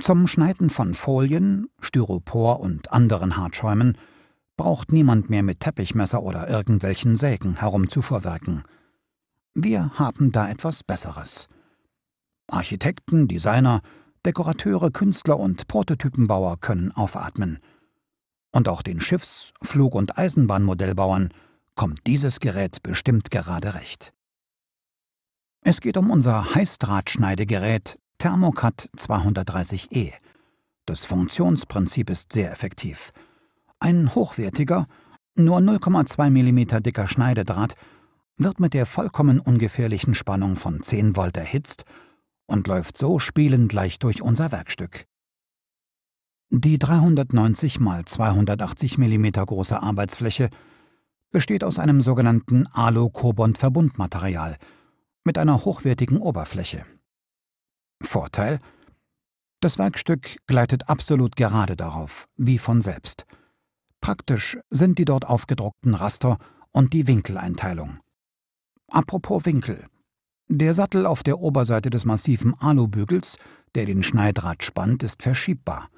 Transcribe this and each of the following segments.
Zum Schneiden von Folien, Styropor und anderen Hartschäumen braucht niemand mehr mit Teppichmesser oder irgendwelchen Sägen herumzuvorwerken. Wir haben da etwas Besseres. Architekten, Designer, Dekorateure, Künstler und Prototypenbauer können aufatmen. Und auch den Schiffs-, Flug- und Eisenbahnmodellbauern kommt dieses Gerät bestimmt gerade recht. Es geht um unser Heißdrahtschneidegerät Thermocat 230e. Das Funktionsprinzip ist sehr effektiv. Ein hochwertiger, nur 0,2 mm dicker Schneidedraht wird mit der vollkommen ungefährlichen Spannung von 10 Volt erhitzt und läuft so spielend leicht durch unser Werkstück. Die 390 x 280 mm große Arbeitsfläche besteht aus einem sogenannten alu verbundmaterial mit einer hochwertigen Oberfläche Vorteil? Das Werkstück gleitet absolut gerade darauf, wie von selbst. Praktisch sind die dort aufgedruckten Raster und die Winkeleinteilung. Apropos Winkel. Der Sattel auf der Oberseite des massiven Alubügels, der den Schneidrad spannt, ist verschiebbar.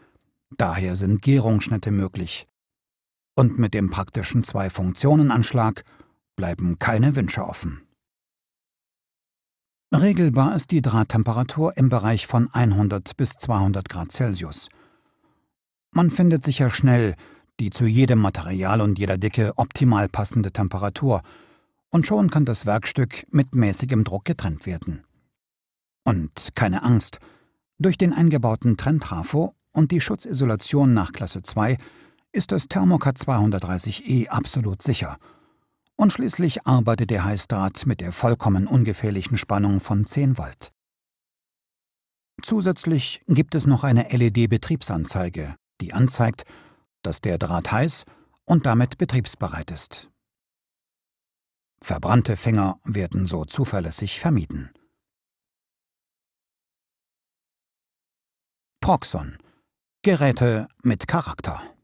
Daher sind Gärungsschnitte möglich. Und mit dem praktischen Zwei-Funktionen-Anschlag bleiben keine Wünsche offen. Regelbar ist die Drahttemperatur im Bereich von 100 bis 200 Grad Celsius. Man findet sicher schnell die zu jedem Material und jeder Dicke optimal passende Temperatur, und schon kann das Werkstück mit mäßigem Druck getrennt werden. Und keine Angst, durch den eingebauten Trenntrafo und die Schutzisolation nach Klasse 2 ist das Thermocat 230E absolut sicher – und schließlich arbeitet der Heißdraht mit der vollkommen ungefährlichen Spannung von 10 Volt. Zusätzlich gibt es noch eine LED-Betriebsanzeige, die anzeigt, dass der Draht heiß und damit betriebsbereit ist. Verbrannte Finger werden so zuverlässig vermieden. Proxon Geräte mit Charakter